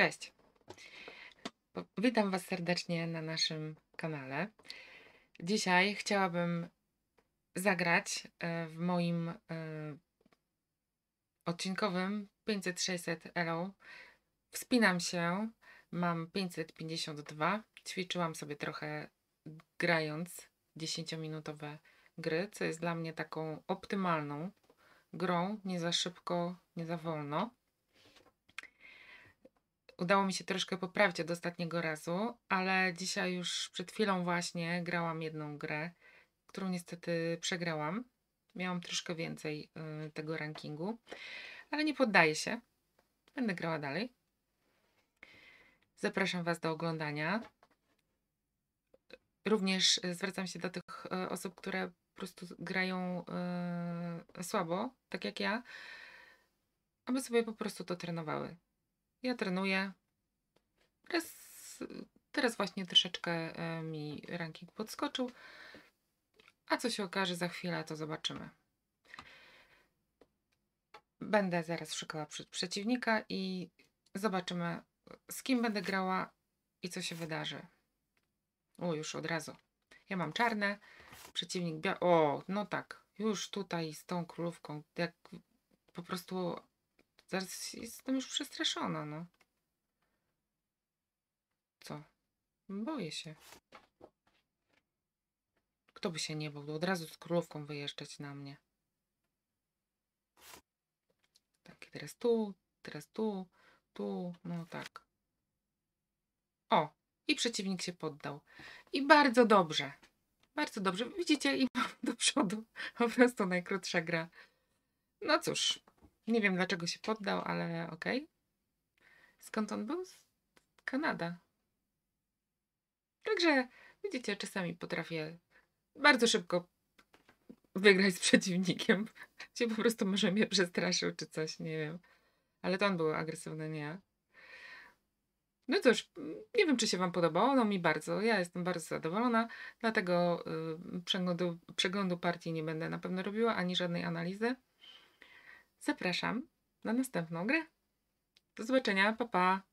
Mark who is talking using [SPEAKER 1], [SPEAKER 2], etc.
[SPEAKER 1] Cześć. Witam Was serdecznie na naszym kanale. Dzisiaj chciałabym zagrać e, w moim e, odcinkowym 500-600 Elo. Wspinam się, mam 552. Ćwiczyłam sobie trochę grając 10-minutowe gry, co jest dla mnie taką optymalną grą, nie za szybko, nie za wolno udało mi się troszkę poprawić od ostatniego razu, ale dzisiaj już przed chwilą właśnie grałam jedną grę, którą niestety przegrałam. Miałam troszkę więcej y, tego rankingu, ale nie poddaję się. Będę grała dalej. Zapraszam Was do oglądania. Również y, zwracam się do tych y, osób, które po prostu grają y, słabo, tak jak ja, aby sobie po prostu to trenowały. Ja trenuję. Teraz, teraz właśnie troszeczkę e, mi ranking podskoczył. A co się okaże za chwilę, to zobaczymy. Będę zaraz szukała przeciwnika i zobaczymy, z kim będę grała i co się wydarzy. O, już od razu. Ja mam czarne, przeciwnik bia... O, no tak, już tutaj z tą królówką, jak po prostu Zaraz jestem już przestraszona, no. Co? Boję się. Kto by się nie bał, od razu z królówką wyjeżdżać na mnie. Tak, teraz tu, teraz tu, tu, no tak. O, i przeciwnik się poddał. I bardzo dobrze. Bardzo dobrze. Widzicie, i mam do przodu. Po prostu najkrótsza gra. No cóż, nie wiem dlaczego się poddał, ale okej. Okay. Skąd on był? Z Kanada. Także widzicie, czasami potrafię bardzo szybko wygrać z przeciwnikiem. Cię po prostu może mnie przestraszył czy coś, nie wiem. Ale to on był agresywny, nie ja. No cóż, nie wiem, czy się Wam podobało. No mi bardzo. Ja jestem bardzo zadowolona. Dlatego yy, przeglądu, przeglądu partii nie będę na pewno robiła, ani żadnej analizy. Zapraszam na następną grę. Do zobaczenia, pa pa!